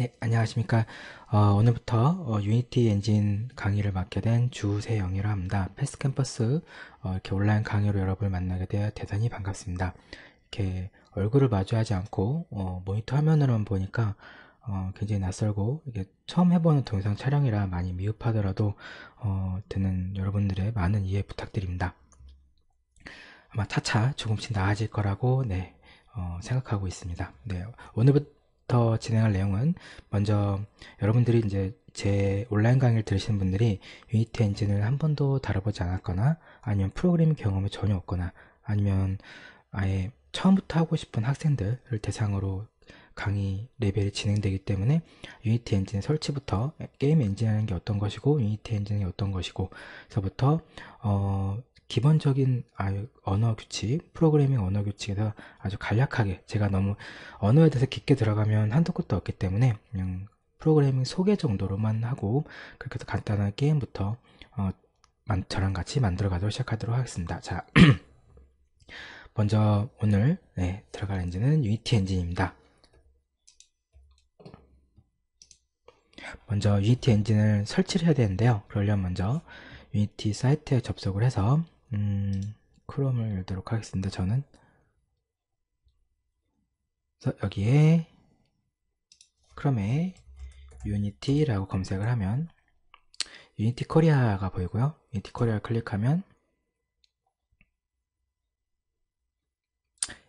네, 안녕하십니까. 어, 오늘부터 어, 유니티 엔진 강의를 맡게 된 주세영이라 합니다. 패스 캠퍼스 어, 이렇게 온라인 강의로 여러분을 만나게 되어 대단히 반갑습니다. 이렇게 얼굴을 마주하지 않고 어, 모니터 화면으로만 보니까 어, 굉장히 낯설고 이게 처음 해보는 동영상 촬영이라 많이 미흡하더라도 어, 듣는 여러분들의 많은 이해 부탁드립니다. 아마 차차 조금씩 나아질 거라고 네, 어, 생각하고 있습니다. 네, 오늘부터 부터 진행할 내용은 먼저 여러분들이 이제 제 온라인 강의를 들으시는 분들이 유니티 엔진을 한 번도 다뤄보지 않았거나 아니면 프로그램밍 경험이 전혀 없거나 아니면 아예 처음부터 하고 싶은 학생들을 대상으로 강의 레벨이 진행되기 때문에 유니티 엔진의 설치부터 게임 엔진이라는 게 어떤 것이고 유니티 엔진이 어떤 것이고 서부터 어, 기본적인 언어 규칙, 프로그래밍 언어 규칙에서 아주 간략하게 제가 너무 언어에 대해서 깊게 들어가면 한도 끝도 없기 때문에 그냥 프로그래밍 소개 정도로만 하고 그렇게 해서 간단한 게임부터 어, 저랑 같이 만들어 가도록 시작하도록 하겠습니다. 자, 먼저 오늘 네, 들어갈 엔진은 유니티 엔진입니다. 먼저 유니티 엔진을 설치를 해야 되는데요. 그러려면 먼저 유니티 사이트에 접속을 해서 음, 크롬을 열도록 하겠습니다. 저는 여기에 크롬에 유니티라고 검색을 하면 유니티 코리아가 보이고요. 유니티 코리아 를 클릭하면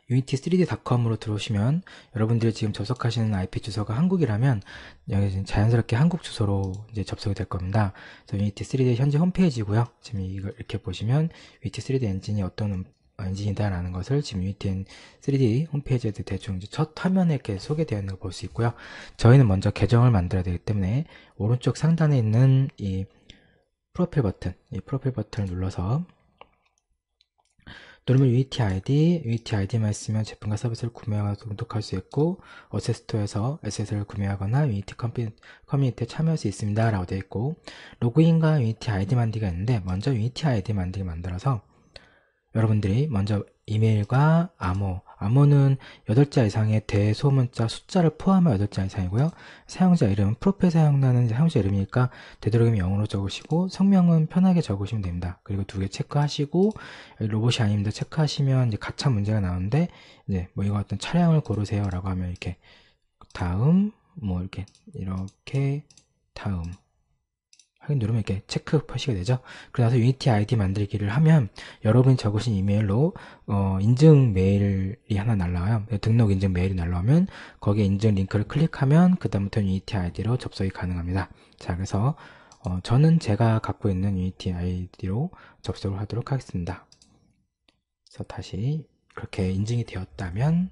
unity3d.com으로 들어오시면 여러분들이 지금 접속하시는 IP 주소가 한국이라면 여기 자연스럽게 한국 주소로 이제 접속이 될 겁니다. 그래서 unity3d 현재 홈페이지고요. 지금 이걸 이렇게 보시면 unity3d 엔진이 어떤 음, 엔진이다라는 것을 지금 유니틴 3D 홈페이지에 대충 첫 화면에 이렇게 소개되어 있는 걸 볼 수 있고요. 저희는 먼저 계정을 만들어야 되기 때문에 오른쪽 상단에 있는 이 프로필 버튼, 이 프로필 버튼을 눌러서 노르면 UET ID, UET ID만 있으면 제품과 서비스를 구매하거나 등록할 수 있고 어세스토어에서 s 셋을 구매하거나 UET 커뮤니티에 참여할 수 있습니다 라고 되어 있고 로그인과 UET ID 만들기가 있는데 먼저 UET ID 만들기 만들어서 여러분들이 먼저 이메일과 암호, 암호는 8자 이상의 대소문자 숫자를 포함한 8자 이상이고요. 사용자 이름, 프로필 사용하는 사용자 이름이니까 되도록이면 영으로 적으시고 성명은 편하게 적으시면 됩니다. 그리고 두 개 체크하시고 로봇이 아닙니다. 체크하시면 이제 가차 문제가 나오는데 이제 뭐 이거 어떤 차량을 고르세요 라고 하면 이렇게 다음 뭐 이렇게 이렇게 다음 누르면 이렇게 체크 표시가 되죠. 그러고 나서 유니티 아이디 만들기를 하면 여러분이 적으신 이메일로 어, 인증 메일이 하나 날라와요. 등록 인증 메일이 날라오면 거기에 인증 링크를 클릭하면 그다음부터 유니티 아이디로 접속이 가능합니다. 자, 그래서 어, 저는 제가 갖고 있는 유니티 아이디로 접속을 하도록 하겠습니다. 그래서 다시 그렇게 인증이 되었다면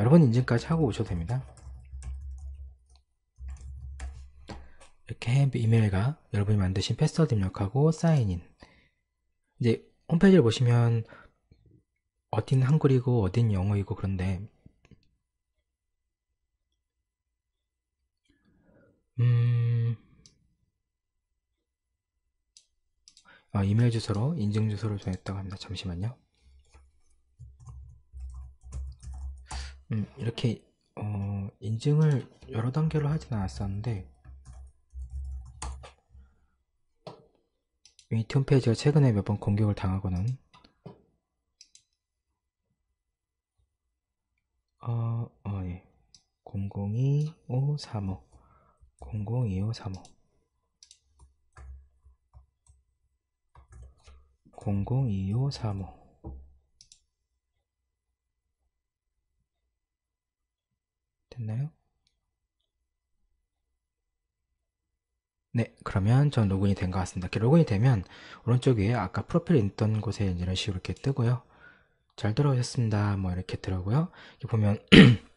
여러분 인증까지 하고 오셔도 됩니다. 이렇게 이메일과 여러분이 만드신 패스워드 입력하고 사인인 이제 홈페이지를 보시면 어딘 한글이고 어딘 영어이고 그런데 음 아, 이메일 주소로 인증 주소를 정했다고 합니다. 잠시만요. 음, 이렇게 어, 인증을 여러 단계로 하진 않았었는데 이 홈페이지가 최근에 몇 번 공격을 당하고는 어, 어, 예. 002535 002535 002535 됐나요? 네, 그러면 전 로그인이 된 것 같습니다. 이렇게 로그인이 되면 오른쪽 위에 아까 프로필 있던 곳에 이런 식으로 이렇게 뜨고요. 잘 들어오셨습니다. 뭐 이렇게 뜨라고요 이렇게 보면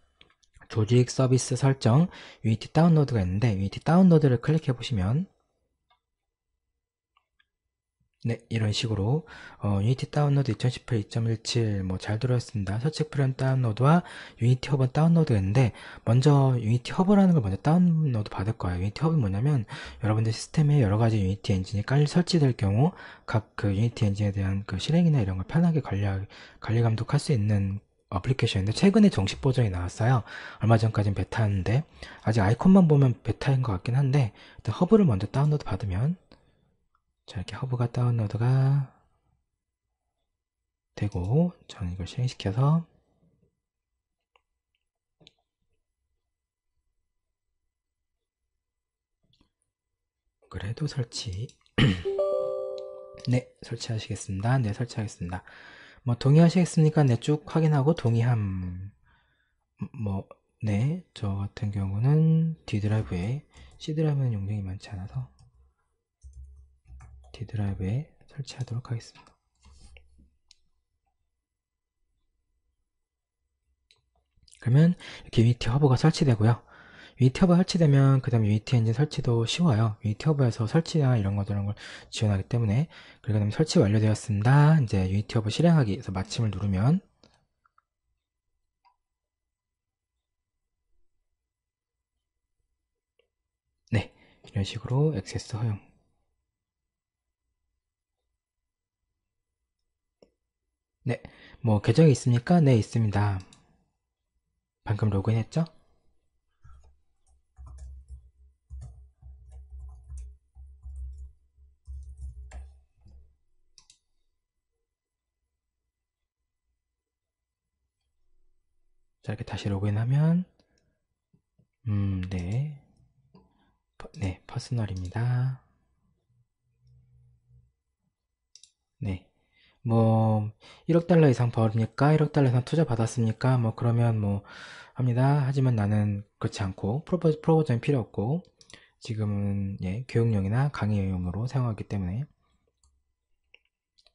조직 서비스 설정, UET 다운로드가 있는데 UET 다운로드를 클릭해 보시면 네, 이런 식으로 어, 유니티 다운로드 2018 2.17 뭐 잘 들어왔습니다. 서치프레 다운로드와 유니티 허브 다운로드였는데 먼저 유니티 허브라는 걸 먼저 다운로드 받을 거예요. 유니티 허브는 뭐냐면 여러분들 시스템에 여러 가지 유니티 엔진이 깔 설치될 경우 각 그 유니티 엔진에 대한 그 실행이나 이런 걸 편하게 관리 관리 감독할 수 있는 어플리케이션인데 최근에 정식 버전이 나왔어요. 얼마 전까지는 베타인데 아직 아이콘만 보면 베타인 것 같긴 한데 일단 허브를 먼저 다운로드 받으면 자, 이렇게 허브가 다운로드가 되고 저는 이걸 실행시켜서 그래도 설치 네 설치하시겠습니다 네 설치하겠습니다 뭐 동의하시겠습니까 네 쭉 확인하고 동의함 뭐 네 저 같은 경우는 D 드라이브에 C 드라이브는 용량이 많지 않아서 D 드라이브에 설치하도록 하겠습니다. 그러면 이렇게 유니티 허브가 설치되고요. 유니티 허브 설치되면 그 다음 유니티 엔진 설치도 쉬워요. 유니티 허브에서 설치나 이런 것들은 걸 지원하기 때문에 그리고 다음 에 설치 완료되었습니다. 이제 유니티 허브 실행하기 에서 마침을 누르면 네 이런 식으로 액세스 허용 네, 뭐 계정이 있습니까? 네, 있습니다. 방금 로그인했죠? 자, 이렇게 다시 로그인하면 음, 네. 네, 퍼스널입니다. 네, 뭐 1억 달러 이상 벌니까 1억 달러 이상 투자 받았습니까? 뭐 그러면 뭐 합니다. 하지만 나는 그렇지 않고 프로포, 프로포전이 필요 없고 지금은 예, 교육용이나 강의용으로 사용하기 때문에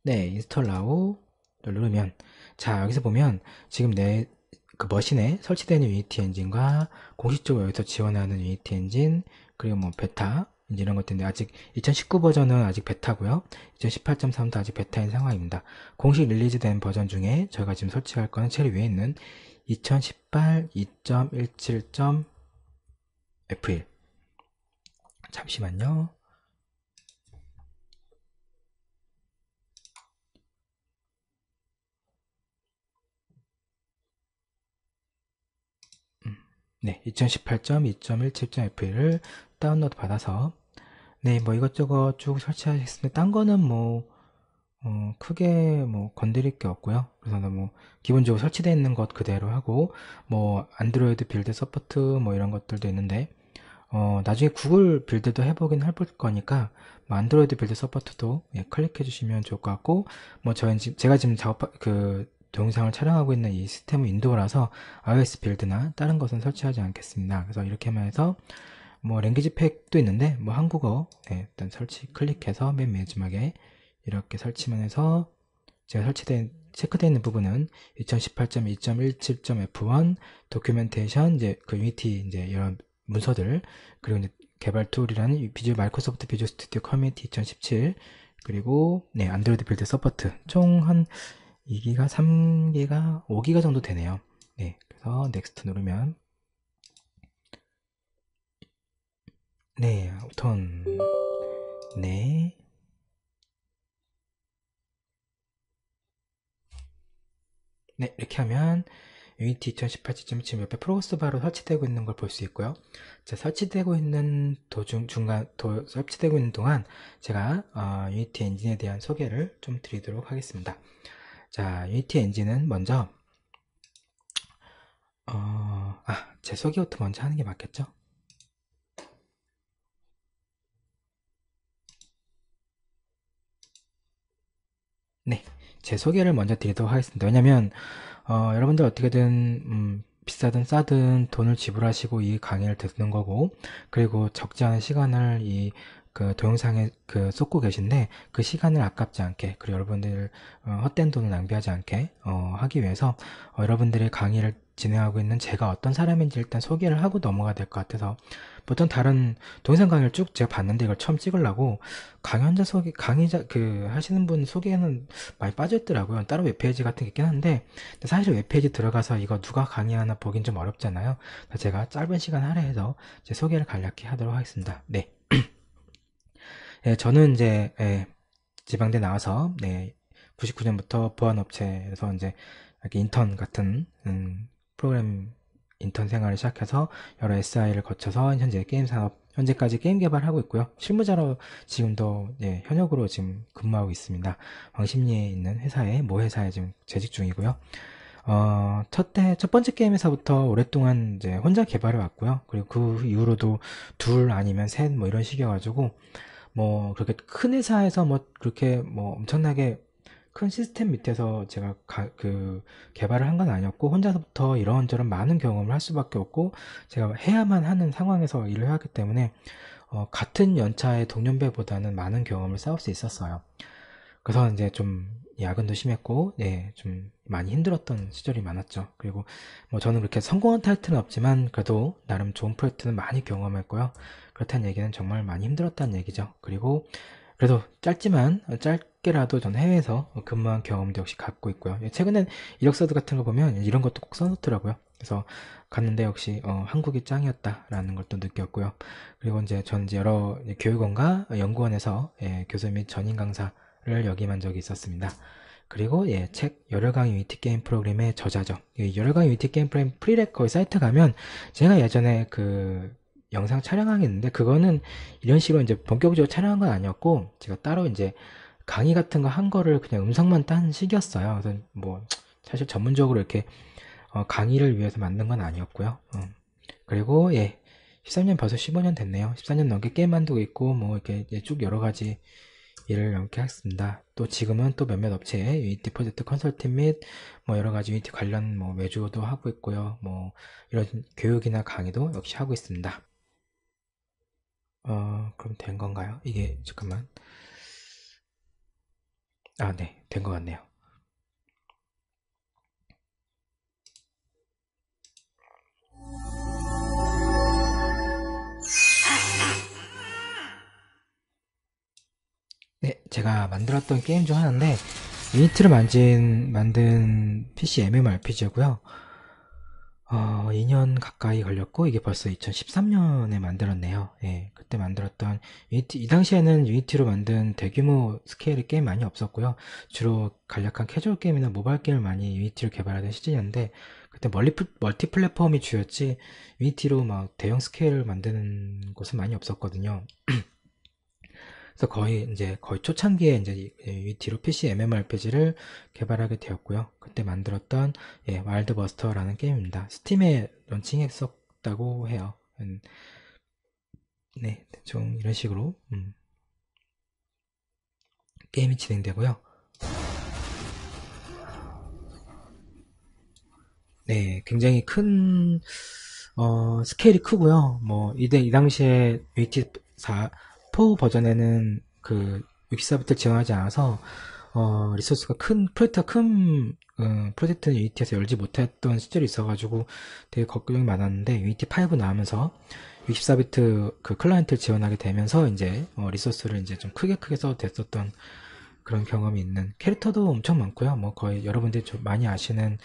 네, 인스톨 라우 누르면 자, 여기서 보면 지금 내 그 머신에 설치된 유니티 엔진과 공식적으로 여기서 지원하는 유니티 엔진 그리고 뭐 베타 이런 것들인데 아직 2019 버전은 아직 베타고요. 2018.3도 아직 베타인 상황입니다. 공식 릴리즈된 버전 중에 저희가 지금 설치할 거는 제일 위에 있는 2018 2.17.f1 잠시만요. 음, 네, 2 0 1 8 2 1 7 f l 을 다운로드 받아서 네, 뭐 이것저것 쭉 설치하겠습니다. 딴 거는 뭐, 어, 크게 뭐 건드릴 게 없고요. 그래서 뭐 기본적으로 설치되어 있는 것 그대로 하고, 뭐 안드로이드 빌드 서포트 뭐 이런 것들도 있는데, 어, 나중에 구글 빌드도 해보긴 해볼 거니까, 뭐 안드로이드 빌드 서포트도 예, 클릭해 주시면 좋을 것 같고, 뭐 저희 지금, 제가 지금 작업, 그, 동영상을 촬영하고 있는 이 시스템은 윈도우라서 iOS 빌드나 다른 것은 설치하지 않겠습니다. 그래서 이렇게 하면서 뭐 랭귀지 팩도 있는데 뭐 한국어 네, 일단 설치 클릭해서 맨 마지막에 이렇게 설치만 해서 제가 설치된 체크되어 있는 부분은 2018.2.17.f1 도큐멘테이션 이제 그 유니티 이제 이런 문서들 그리고 이제 개발 툴이라는 비주얼 마이크로소프트 비주얼 스튜디오 커뮤니티 2017 그리고 네 안드로이드 빌드 서포트 총 한 2기가 3기가 5기가 정도 되네요 네 그래서 넥스트 누르면 네, 우턴. 네. 네, 이렇게 하면 유니티 2018.7 옆에 프로그스바로 설치되고 있는 걸 볼 수 있고요. 자, 설치되고 있는 도중 중간 도, 설치되고 있는 동안 제가 어, 유니티 엔진에 대한 소개를 좀 드리도록 하겠습니다. 자, 유니티 엔진은 먼저 어, 아, 제 소개부터 먼저 하는 게 맞겠죠? 제 소개를 먼저 드리도록 하겠습니다. 왜냐면 어, 여러분들 어떻게든 음, 비싸든 싸든 돈을 지불하시고 이 강의를 듣는 거고 그리고 적지 않은 시간을 이 그 동영상에 그 쏟고 계신데 그 시간을 아깝지 않게 그리고 여러분들 어, 헛된 돈을 낭비하지 않게 어, 하기 위해서 어, 여러분들의 강의를 진행하고 있는 제가 어떤 사람인지 일단 소개를 하고 넘어가야 될 것 같아서 보통 다른 동영상 강의를 쭉 제가 봤는데 이걸 처음 찍으려고 강연자 소개 강의자 그 하시는 분 소개는 많이 빠졌더라고요 따로 웹페이지 같은 게 있긴 한데 사실 웹페이지 들어가서 이거 누가 강의하나 보긴 좀 어렵잖아요 제가 짧은 시간 할애해서 제 소개를 간략히 하도록 하겠습니다 네 예, 저는 이제 예, 지방대 나와서 네 99년부터 보안업체에서 이제 이렇게 인턴 같은 음, 프로그램 인턴 생활을 시작해서 여러 SI를 거쳐서 현재 게임 산업 현재까지 게임 개발하고 있고요. 실무자로 지금도 예, 현역으로 지금 근무하고 있습니다. 왕십리에 있는 회사에모 회사에 지금 재직 중이고요. 어, 첫 때, 첫 번째 게임에서부터 오랫동안 이제 혼자 개발해 왔고요. 그리고 그 이후로도 둘 아니면 셋 뭐 이런 식이어가지고, 뭐, 그렇게 큰 회사에서 뭐, 그렇게 뭐 엄청나게 큰 시스템 밑에서 제가 가, 그 개발을 한 건 아니었고 혼자서부터 이런저런 많은 경험을 할 수밖에 없고 제가 해야만 하는 상황에서 일을 하기 때문에 어, 같은 연차의 동년배보다는 많은 경험을 쌓을 수 있었어요. 그래서 이제 좀 야근도 심했고, 네, 좀 많이 힘들었던 시절이 많았죠. 그리고 뭐 저는 그렇게 성공한 타이틀은 없지만 그래도 나름 좋은 프로젝트는 많이 경험했고요. 그렇다는 얘기는 정말 많이 힘들었다는 얘기죠. 그리고 그래도 짧지만 짧 짧게라도 전 해외에서 근무한 경험도 역시 갖고 있고요. 예, 최근엔 이력서도 같은 거 보면 이런 것도 꼭 써놓더라고요. 그래서 갔는데 역시 어, 한국이 짱이었다라는 것도 느꼈고요. 그리고 이제 전 여러 교육원과 연구원에서 예, 교수 및 전임 강사를 역임한 적이 있었습니다. 그리고 예, 책 열혈 강의 위티 게임 프로그램의 저자죠. 예, 열혈 강의 위티 게임 프로그램 프리렉 커의 사이트 가면 제가 예전에 그 영상 촬영하겠는데 그거는 이런 식으로 이제 본격적으로 촬영한 건 아니었고 제가 따로 이제 강의 같은 거 한 거를 그냥 음성만 딴 식이었어요. 그래서 뭐 사실 전문적으로 이렇게 어, 강의를 위해서 만든 건 아니었고요. 음. 그리고 예, 13년 벌써 15년 됐네요. 1 3년 넘게 게임 만두고 있고 뭐 이렇게 예, 쭉 여러 가지 일을 넘게 했습니다. 또 지금은 또 몇몇 업체에 유니티 프로젝트 컨설팅 및 뭐 여러 가지 유니티 관련 뭐 매주도 하고 있고요. 뭐 이런 교육이나 강의도 역시 하고 있습니다. 어, 그럼 된 건가요? 이게 잠깐만. 아, 네. 된 것 같네요. 네, 제가 만들었던 게임 중 하나인데 유니트를 만진, 만든 PC MMORPG고요. 어, 2년 가까이 걸렸고 이게 벌써 2013년에 만들었네요. 예, 그때 만들었던 유니티 이 당시에는 유니티로 만든 대규모 스케일이꽤 많이 없었고요. 주로 간략한 캐주얼 게임이나 모바일 게임을 많이 유니티로 개발하던 시즌이었는데 그때 멀리 멀티 플랫폼이 주였지 유니티로 막 대형 스케일을 만드는 곳은 많이 없었거든요. 그래서 거의 이제 거의 초창기에 이제 위티로 PC MMORPG를 개발하게 되었고요. 그때 만들었던 예, 와일드버스터라는 게임입니다. 스팀에 런칭했었다고 해요. 음, 네, 좀 이런 식으로 음. 게임이 진행되고요. 네, 굉장히 큰 어, 스케일이 크고요. 뭐 이때 이 당시에 위티 4 4 버전에는 그 64비트를 지원하지 않아서 어, 리소스가 큰 프로젝트 큰 음, 어, 프로젝트 유니티에서 열지 못했던 시절이 있어가지고 되게 걱정이 많았는데 유니티 5 나오면서 64비트 그 클라이언트를 지원하게 되면서 이제 어, 리소스를 이제 좀 크게 크게 써도 됐었던 그런 경험이 있는 캐릭터도 엄청 많고요. 뭐 거의 여러분들이 좀 많이 아시는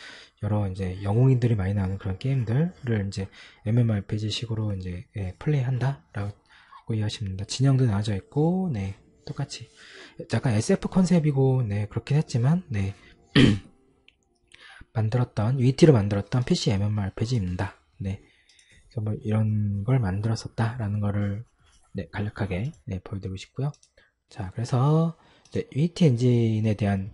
여러 이제 영웅인들이 많이 나오는 그런 게임들을 이제 MMORPG식으로 이제 예, 플레이한다라고 라고 이해하시면 됩니다. 진영도 나눠져 있고, 네, 똑같이. 약간 SF 컨셉이고, 네, 그렇긴 했지만, 네. 만들었던, UET로 만들었던 PC MMORPG입니다. 네. 그래서 뭐 이런 걸 만들었었다라는 거를, 네, 간략하게, 네, 보여드리고 싶고요. 자, 그래서, 이제 네, UET 엔진에 대한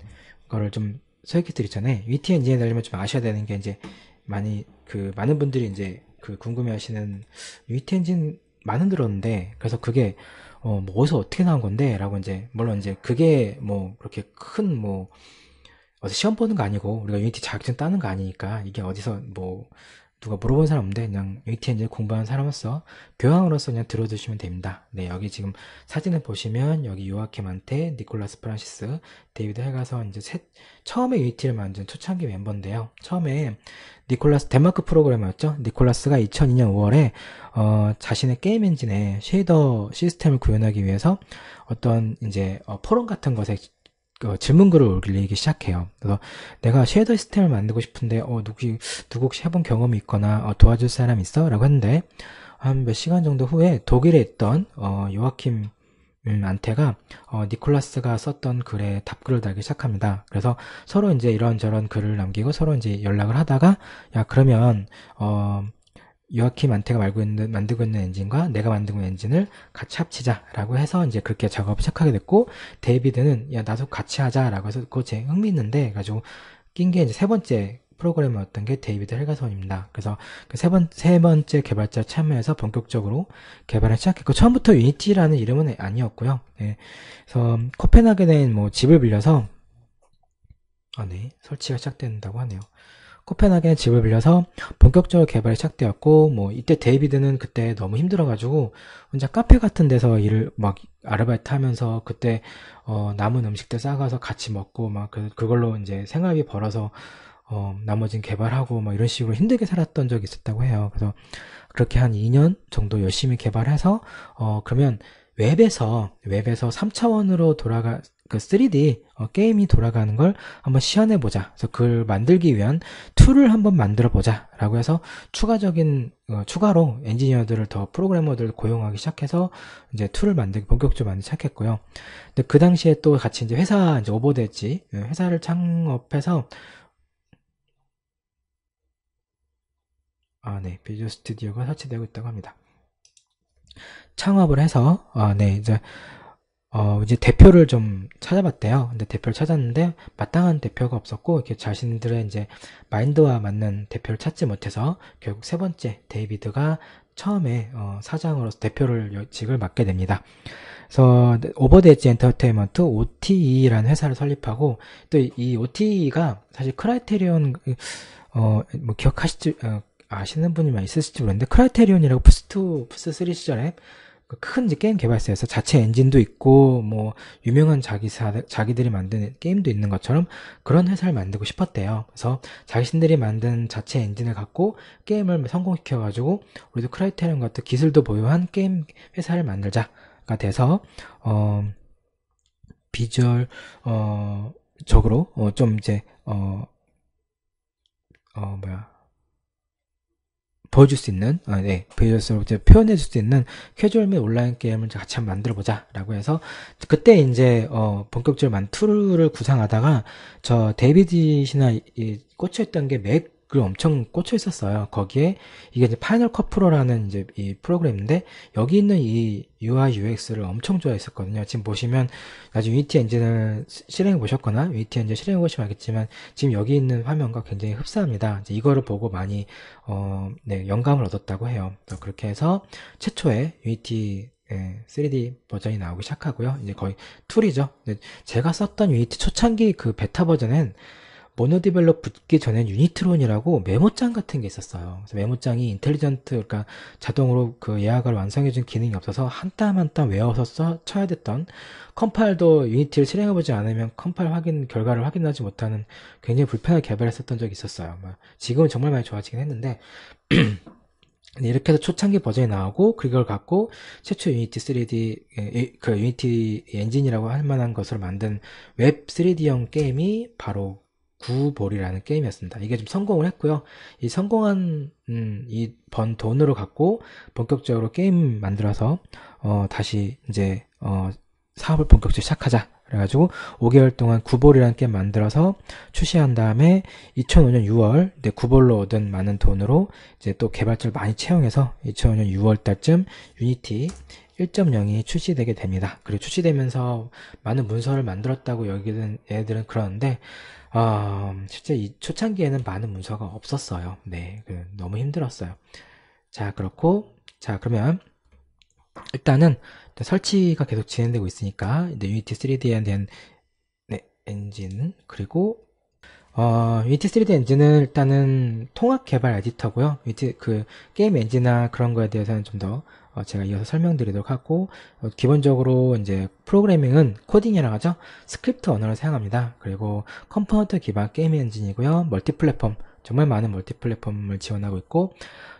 거를 좀 소개해 드리기 전에, UET 엔진에 대하면 좀 아셔야 되는 게, 이제, 많이, 그, 많은 분들이 이제, 그 궁금해 하시는 UET 엔진 많은 들었는데 그래서 그게 어, 뭐 어디서 어떻게 나온 건데? 라고 이제, 물론 이제 그게 뭐 그렇게 큰 뭐, 어디 시험 보는 거 아니고, 우리가 유니티 자격증 따는 거 아니니까, 이게 어디서 뭐, 누가 물어본 사람 없는데 그냥 UTNG 공부하는 사람으로서 교황으로서 그냥 들어주시면 됩니다. 네 여기 지금 사진을 보시면 여기 요아케한테 니콜라스 프란시스, 데이비드 해가서 이제 셋, 처음에 UT를 만든 초창기 멤버인데요. 처음에 니콜라스 덴마크 프로그래머였죠. 니콜라스가 2002년 5월에 어, 자신의 게임 엔진의 쉐이더 시스템을 구현하기 위해서 어떤 이제 어, 포럼 같은 것에 그 질문글을 올리기 시작해요. 그래서 내가 쉐더 시스템을 만들고 싶은데 어 누구 누구 혹시 해본 경험이 있거나 어, 도와줄 사람 있어?라고 했는데 한 몇 시간 정도 후에 독일에 있던 어, 요아킴 음, 안테가 어, 니콜라스가 썼던 글에 답글을 달기 시작합니다. 그래서 서로 이제 이런저런 글을 남기고 서로 이제 연락을 하다가 야 그러면 어 요아킴 안테가 말고 있는, 만들고 있는 엔진과 내가 만들고 있는 엔진을 같이 합치자라고 해서 이제 그렇게 작업을 시작하게 됐고 데이비드는 야 나도 같이 하자라고 해서 그거 제 흥미 있는데 가지고 낀 게 이제 세 번째 프로그램이었던게 데이비드 헬가손입니다. 그래서 그 세, 번, 세 번째 개발자 참여해서 본격적으로 개발을 시작했고 처음부터 유니티라는 이름은 아니었고요. 네. 그래서 코펜하겐에 뭐 집을 빌려서 아, 네. 설치가 시작된다고 하네요. 코펜하겐에 집을 빌려서 본격적으로 개발이 시작되었고 뭐 이때 데이비드는 그때 너무 힘들어가지고 혼자 카페 같은 데서 일을 막 아르바이트 하면서 그때 어 남은 음식들 싸가서 같이 먹고 막 그, 그걸로 이제 생활비 벌어서 어 나머진 개발하고 막 이런 식으로 힘들게 살았던 적이 있었다고 해요. 그래서 그렇게 한 2년 정도 열심히 개발해서 어 그러면 웹에서 웹에서 3차원으로 돌아가 그 3D 어, 게임이 돌아가는 걸 한번 시연해 보자. 그래서 그걸 만들기 위한 툴을 한번 만들어 보자. 라고 해서 추가적인 어, 추가로 엔지니어들을 더 프로그래머들을 고용하기 시작해서 이제 툴을 만들기 본격적으로 만들기 시작했고요. 근데 그 당시에 또 같이 이제 회사 이제 오버데지 예, 회사를 창업해서 아, 네. 비주얼 스튜디오가 설치되고 있다고 합니다. 창업을 해서 아, 네. 이제 어, 이제 대표를 좀 찾아봤대요. 근데 대표를 찾았는데 마땅한 대표가 없었고 이렇게 자신들의 이제 마인드와 맞는 대표를 찾지 못해서 결국 세 번째 데이비드가 처음에 어, 사장으로서 대표를 직을 맡게 됩니다. 그래서 오버데지 엔터테인먼트 OTE라는 회사를 설립하고 또 이 OTE가 사실 크라이테리온 어, 뭐 기억하시지 어, 아시는 분이 많이 있으실지 모르는데 크라이테리온이라고 푸스2 푸스3 시절에 그 큰 이제 게임 개발사에서 자체 엔진도 있고 뭐 유명한 자기 사, 자기들이 만드는 게임도 있는 것처럼 그런 회사를 만들고 싶었대요. 그래서 자신들이 만든 자체 엔진을 갖고 게임을 성공시켜 가지고 우리도 크라이테리온 같은 기술도 보유한 게임 회사를 만들자가 돼서 어 비주얼 어 적으로 어좀 이제 어어 어, 뭐야 보여줄 수 있는, 아, 네, 보여줄 수 표현해 줄수 있는 캐주얼 및 온라인 게임을 같이 한번 만들어 보자. 라고 해서, 그때 이제, 어, 본격적으로 만 툴을 구상하다가, 저 데이비드 씨나 꽂혀있던 게맥 그리고 엄청 꽂혀 있었어요. 거기에 이게 이제 파이널 컷 프로라는 이제 이 프로그램인데 여기 있는 이 UI UX를 엄청 좋아했었거든요. 지금 보시면 나중에 유니티 엔진을 실행해 보셨거나 유니티 엔진 실행해 보시면 알겠지만 지금 여기 있는 화면과 굉장히 흡사합니다. 이제 이거를 보고 많이 어, 네, 영감을 얻었다고 해요. 그렇게 해서 최초의 유니티 3D 예, 버전이 나오기 시작하고요. 이제 거의 툴이죠. 제가 썼던 유니티 초창기 그 베타 버전은 모노디벨롭 붙기 전엔 유니트론이라고 메모장 같은 게 있었어요. 그래서 메모장이 인텔리전트, 그러니까 자동으로 그 예약을 완성해준 기능이 없어서 한 땀 한 땀 외워서 써, 쳐야 됐던 컴파일도 유니티를 실행해보지 않으면 컴파일 확인 결과를 확인하지 못하는 굉장히 불편하게 개발했었던 적이 있었어요. 지금은 정말 많이 좋아지긴 했는데 이렇게 해서 초창기 버전이 나오고 그걸 갖고 최초 유니티 3D 예, 그 유니티 엔진이라고 할 만한 것을 만든 웹 3D형 게임이 바로 구볼이라는 게임이었습니다. 이게 좀 성공을 했고요. 이 성공한 음, 이 번 돈으로 갖고 본격적으로 게임 만들어서 어, 다시 이제 어, 사업을 본격적으로 시작하자. 그래가지고 5개월 동안 구볼이라는 게임 만들어서 출시한 다음에 2005년 6월 네, 구볼로 얻은 많은 돈으로 이제 또 개발자를 많이 채용해서 2005년 6월 달쯤 유니티 1.0이 출시되게 됩니다. 그리고 출시되면서 많은 문서를 만들었다고 여기는 애들은 그러는데 어, 실제 이 초창기에는 많은 문서가 없었어요. 네, 그 너무 힘들었어요. 자, 그렇고, 자, 그러면 일단은 설치가 계속 진행되고 있으니까 이제 Unity e 3D에 대한 네, 엔진 그리고 어, Unity 3D 엔진은 일단은 통합 개발 에디터고요. u n e t 그 게임 엔진이나 그런 거에 대해서는 좀더 어, 제가 이어서 설명드리도록 하고 어, 기본적으로 이제 프로그래밍은 코딩이라고 하죠 스크립트 언어를 사용합니다 그리고 컴포넌트 기반 게임 엔진이고요 멀티플랫폼 정말 많은 멀티플랫폼을 지원하고 있고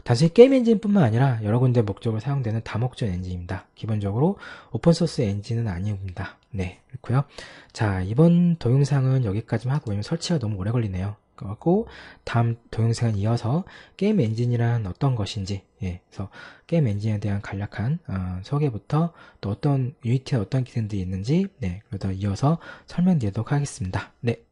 단순히 게임 엔진뿐만 아니라 여러 군데 목적으로 사용되는 다목적 엔진입니다. 기본적으로 오픈소스 엔진은 아닙니다. 네, 그렇고요. 자, 이번 동영상은 여기까지만 하고 왜냐면 설치가 너무 오래 걸리네요. 갖고 다음 동영상은 이어서 게임 엔진이란 어떤 것인지 예, 그래서 게임 엔진에 대한 간략한 어, 소개부터 또 어떤 유니티에 어떤 기능들이 있는지 네, 그러다 이어서 설명드리도록 하겠습니다. 네.